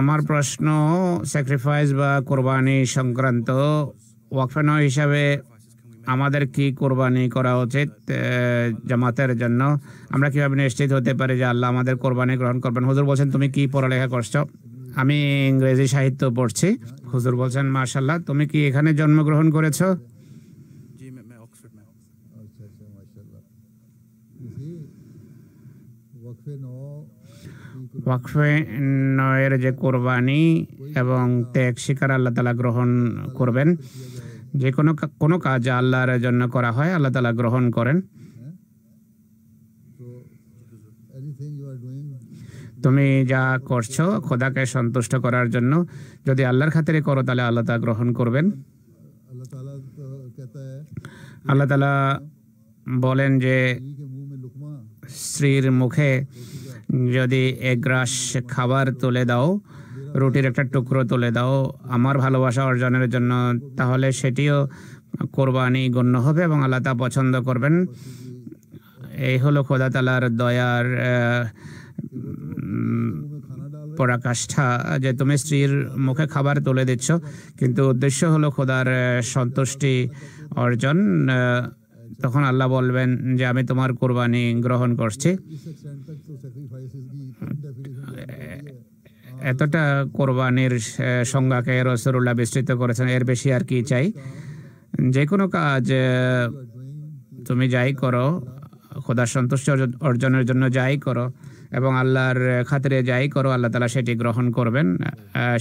আমার প্রশ্ন স্যাক্রিফাইস বা কোরবানি সংক্রান্ত ওয়াকফেন হিসাবে আমাদের কি কোরবানি করা উচিত জামাতের জন্য আমরা কীভাবে নিশ্চিত হতে পারি যে আল্লাহ আমাদের কোরবানি গ্রহণ করবেন হুজুর বলছেন তুমি কি পড়ালেখা করছো আমি ইংরেজি সাহিত্য পড়ছি হুজুর বলছেন মার্শাল্লাহ তুমি কি এখানে জন্মগ্রহণ করেছো ওয়াকফে নয়ের যে কোরবানি এবং ত্যাগ শিকার আল্লাহ তালা গ্রহণ করবেন যে কোনো কোনো কাজ আল্লাহর জন্য করা হয় আল্লাহ তালা গ্রহণ করেন তুমি যা করছো খোদাকে সন্তুষ্ট করার জন্য যদি আল্লাহর খাতিরে করো তাহলে আল্লাহ তা গ্রহণ করবেন আল্লাহ তালা বলেন যে স্ত্রীর মুখে যদি এক গ্রাস খাবার তুলে দাও রুটির একটা টুকরো তুলে দাও আমার ভালোবাসা অর্জনের জন্য তাহলে সেটিও কোরবানি গণ্য হবে এবং আল্লাহ তা পছন্দ করবেন এই হলো খোদা তালার দয়ার পরাকাষ্ঠা যে তুমি স্ত্রীর মুখে খাবার তুলে দিচ্ছ কিন্তু উদ্দেশ্য হলো খোদার সন্তুষ্টি অর্জন তখন আল্লাহ বলবেন যে আমি তোমার কোরবানি গ্রহণ করছি এতটা কোরবানির সংজ্ঞাকে রসরুল্লাহ বিস্তৃত করেছেন এর বেশি আর কি চাই যে কোনো কাজ তুমি যাই করো খোদার সন্তুষ্টি অর্জনের জন্য যাই করো এবং আল্লাহর খাতিরে যাই করো আল্লাহ তালা সেটি গ্রহণ করবেন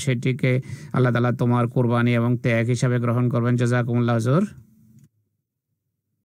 সেটিকে আল্লাহ তালা তোমার কোরবানি এবং ত্যাগ হিসাবে গ্রহণ করবেন জজাকুমুল্লাহ হজুর